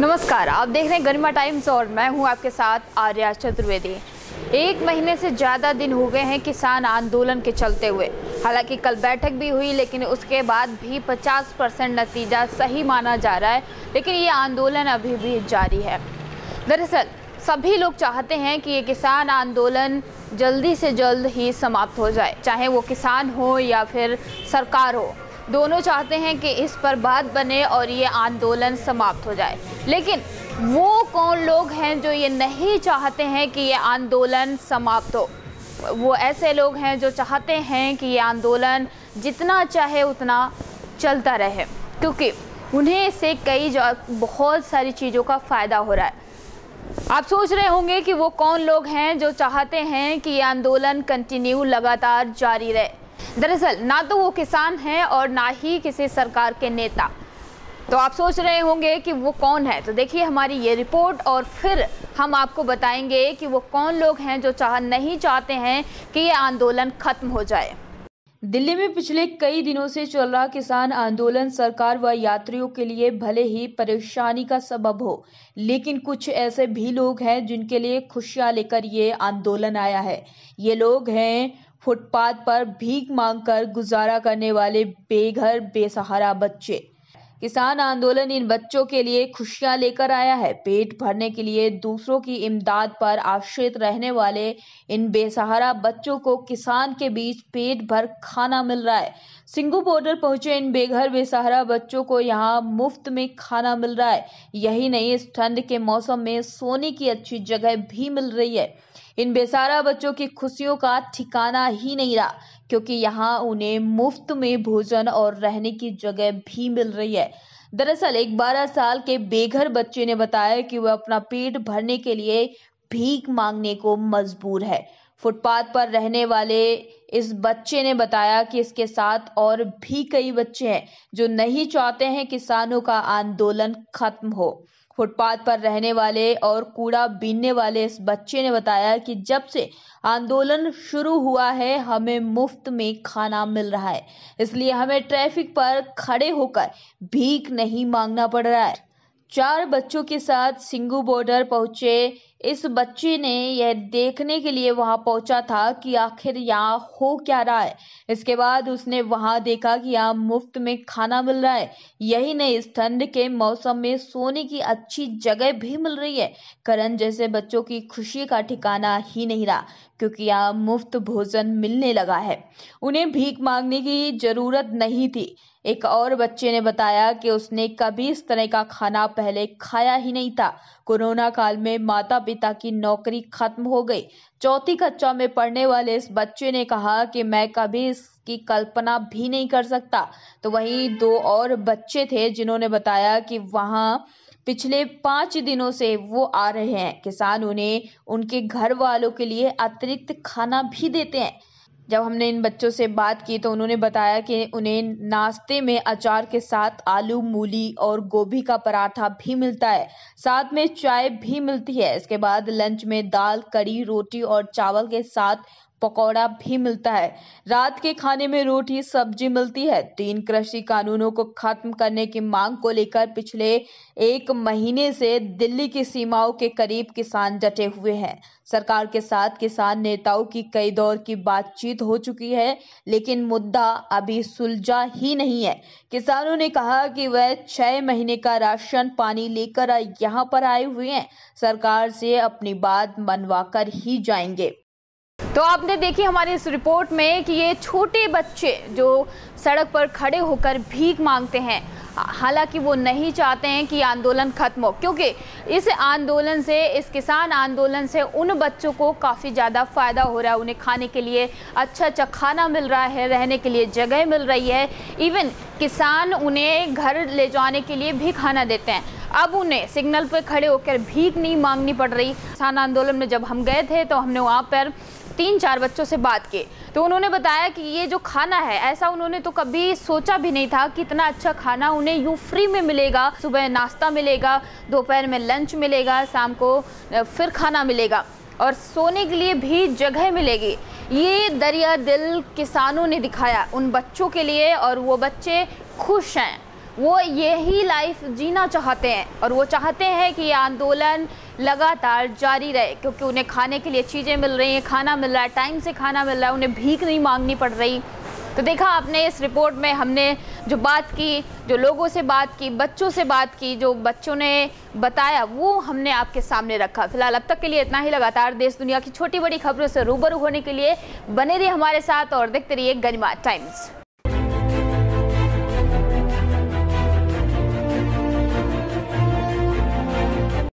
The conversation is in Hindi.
नमस्कार आप देख रहे हैं गरिमा टाइम्स और मैं हूं आपके साथ आर्या चतुर्वेदी एक महीने से ज़्यादा दिन हो गए हैं किसान आंदोलन के चलते हुए हालांकि कल बैठक भी हुई लेकिन उसके बाद भी 50 परसेंट नतीजा सही माना जा रहा है लेकिन ये आंदोलन अभी भी जारी है दरअसल सभी लोग चाहते हैं कि ये किसान आंदोलन जल्दी से जल्द ही समाप्त हो जाए चाहे वो किसान हो या फिर सरकार हो दोनों चाहते हैं कि इस पर बात बने और ये आंदोलन समाप्त हो जाए लेकिन वो कौन लोग हैं जो ये नहीं चाहते हैं कि ये आंदोलन समाप्त हो वो ऐसे लोग हैं जो चाहते हैं कि ये आंदोलन जितना चाहे उतना चलता रहे क्योंकि उन्हें इससे कई बहुत सारी चीज़ों का फ़ायदा हो रहा है आप सोच रहे होंगे कि वो कौन लोग हैं जो चाहते हैं कि ये आंदोलन कंटिन्यू लगातार जारी रहे दरअसल ना तो वो किसान हैं और ना ही किसी सरकार के नेता तो आप सोच रहे होंगे कि वो कौन है तो देखिए हमारी ये रिपोर्ट और फिर हम आपको बताएंगे कि वो कौन लोग हैं जो चाह नहीं चाहते हैं कि ये आंदोलन खत्म हो जाए दिल्ली में पिछले कई दिनों से चल रहा किसान आंदोलन सरकार व यात्रियों के लिए भले ही परेशानी का सबब हो लेकिन कुछ ऐसे भी लोग हैं जिनके लिए खुशियां लेकर ये आंदोलन आया है ये लोग हैं फुटपाथ पर भीख मांगकर गुजारा करने वाले बेघर बेसहारा बच्चे किसान आंदोलन इन बच्चों के लिए खुशियां लेकर आया है पेट भरने के लिए दूसरों की इमदाद पर आश्रित रहने वाले इन बेसहारा बच्चों को किसान के बीच पेट भर खाना मिल रहा है सिंगू बॉर्डर पहुंचे इन बेघर बेसहारा बच्चों को यहाँ मुफ्त में खाना मिल रहा है यही नहीं इस ठंड के मौसम में सोने की अच्छी जगह भी मिल रही है इन बेसारा बच्चों की खुशियों का ठिकाना ही नहीं रहा क्योंकि यहाँ उन्हें मुफ्त में भोजन और रहने की जगह भी मिल रही है दरअसल एक 12 साल के बेघर बच्चे ने बताया कि वह अपना पेट भरने के लिए भीख मांगने को मजबूर है फुटपाथ पर रहने वाले इस बच्चे ने बताया कि इसके साथ और भी कई बच्चे हैं जो नहीं चाहते हैं किसानों का आंदोलन खत्म हो फुटपाथ पर रहने वाले और कूड़ा बीनने वाले इस बच्चे ने बताया कि जब से आंदोलन शुरू हुआ है हमें मुफ्त में खाना मिल रहा है इसलिए हमें ट्रैफिक पर खड़े होकर भीख नहीं मांगना पड़ रहा है चार बच्चों के साथ सिंगू बॉर्डर पहुंचे इस बच्चे ने यह देखने के लिए वहां पहुंचा था कि आखिर यहाँ हो क्या रहा है इसके बाद उसने वहां देखा कि यहाँ मुफ्त में खाना मिल रहा है यही नहीं इस ठंड के मौसम में सोने की अच्छी जगह भी मिल रही है करण जैसे बच्चों की खुशी का ठिकाना ही नहीं रहा क्योंकि यहाँ मुफ्त भोजन मिलने लगा है उन्हें भीख मांगने की जरूरत नहीं थी एक और बच्चे ने बताया कि उसने कभी इस तरह का खाना पहले खाया ही नहीं था कोरोना काल में माता पिता की नौकरी खत्म हो गई चौथी कक्षा में पढ़ने वाले इस बच्चे ने कहा कि मैं कभी इसकी कल्पना भी नहीं कर सकता तो वहीं दो और बच्चे थे जिन्होंने बताया कि वहाँ पिछले पाँच दिनों से वो आ रहे हैं किसान उन्हें उनके घर वालों के लिए अतिरिक्त खाना भी देते हैं जब हमने इन बच्चों से बात की तो उन्होंने बताया कि उन्हें नाश्ते में अचार के साथ आलू मूली और गोभी का पराठा भी मिलता है साथ में चाय भी मिलती है इसके बाद लंच में दाल कड़ी रोटी और चावल के साथ पकौड़ा भी मिलता है रात के खाने में रोटी सब्जी मिलती है तीन कृषि कानूनों को खत्म करने की मांग को लेकर पिछले एक महीने से दिल्ली की सीमाओं के करीब किसान डटे हुए हैं सरकार के साथ किसान नेताओं की कई दौर की बातचीत हो चुकी है लेकिन मुद्दा अभी सुलझा ही नहीं है किसानों ने कहा कि वह छह महीने का राशन पानी लेकर यहाँ पर आए हुए हैं सरकार से अपनी बात मनवा कर ही जाएंगे तो आपने देखी हमारी इस रिपोर्ट में कि ये छोटे बच्चे जो सड़क पर खड़े होकर भीख मांगते हैं हालांकि वो नहीं चाहते हैं कि आंदोलन खत्म हो क्योंकि इस आंदोलन से इस किसान आंदोलन से उन बच्चों को काफ़ी ज़्यादा फ़ायदा हो रहा है उन्हें खाने के लिए अच्छा अच्छा खाना मिल रहा है रहने के लिए जगह मिल रही है इवन किसान उन्हें घर ले जाने के लिए भी खाना देते हैं अब उन्हें सिग्नल पर खड़े होकर भीख नहीं मांगनी पड़ रही किसान आंदोलन में जब हम गए थे तो हमने वहाँ पर तीन चार बच्चों से बात की तो उन्होंने बताया कि ये जो खाना है ऐसा उन्होंने तो कभी सोचा भी नहीं था कि इतना अच्छा खाना उन्हें यूँ फ्री में मिलेगा सुबह नाश्ता मिलेगा दोपहर में लंच मिलेगा शाम को फिर खाना मिलेगा और सोने के लिए भी जगह मिलेगी ये दरिया दिल किसानों ने दिखाया उन बच्चों के लिए और वो बच्चे खुश हैं वो यही लाइफ जीना चाहते हैं और वो चाहते हैं कि ये आंदोलन लगातार जारी रहे क्योंकि उन्हें खाने के लिए चीज़ें मिल रही हैं खाना मिल रहा है टाइम से खाना मिल रहा है उन्हें भीख नहीं मांगनी पड़ रही तो देखा आपने इस रिपोर्ट में हमने जो बात की जो लोगों से बात की बच्चों से बात की जो बच्चों ने बताया वो हमने आपके सामने रखा फिलहाल अब तक के लिए इतना ही लगातार देश दुनिया की छोटी बड़ी खबरों से रूबरू होने के लिए बने रहिए हमारे साथ और देखते रहिए गनिमा टाइम्स